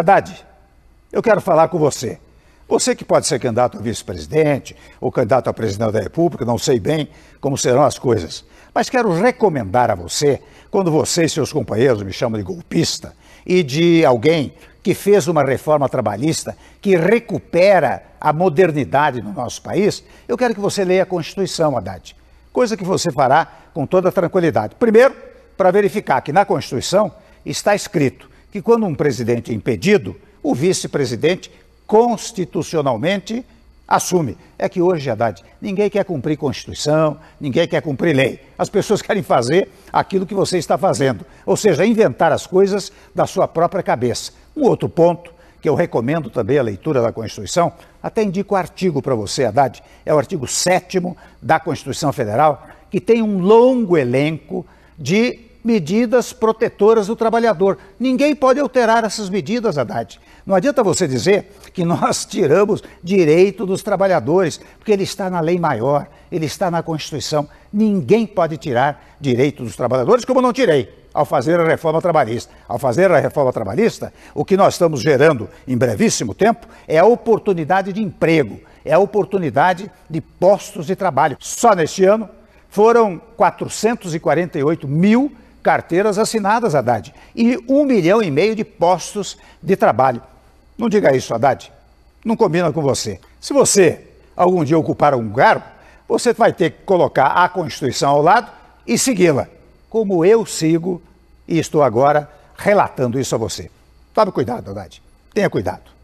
Haddad, eu quero falar com você. Você que pode ser candidato a vice-presidente ou candidato a presidente da República, não sei bem como serão as coisas. Mas quero recomendar a você, quando você e seus companheiros me chamam de golpista e de alguém que fez uma reforma trabalhista que recupera a modernidade no nosso país, eu quero que você leia a Constituição, Haddad. Coisa que você fará com toda tranquilidade. Primeiro, para verificar que na Constituição está escrito que quando um presidente é impedido, o vice-presidente constitucionalmente assume. É que hoje, Haddad, ninguém quer cumprir Constituição, ninguém quer cumprir lei. As pessoas querem fazer aquilo que você está fazendo, ou seja, inventar as coisas da sua própria cabeça. Um outro ponto que eu recomendo também a leitura da Constituição, até indico o artigo para você, Haddad, é o artigo 7 da Constituição Federal, que tem um longo elenco de medidas protetoras do trabalhador. Ninguém pode alterar essas medidas, Haddad. Não adianta você dizer que nós tiramos direito dos trabalhadores, porque ele está na lei maior, ele está na Constituição. Ninguém pode tirar direito dos trabalhadores, como não tirei ao fazer a reforma trabalhista. Ao fazer a reforma trabalhista, o que nós estamos gerando em brevíssimo tempo é a oportunidade de emprego, é a oportunidade de postos de trabalho. Só neste ano foram 448 mil carteiras assinadas, Haddad, e um milhão e meio de postos de trabalho. Não diga isso, Haddad. Não combina com você. Se você algum dia ocupar um cargo, você vai ter que colocar a Constituição ao lado e segui-la, como eu sigo e estou agora relatando isso a você. Tome cuidado, Haddad. Tenha cuidado.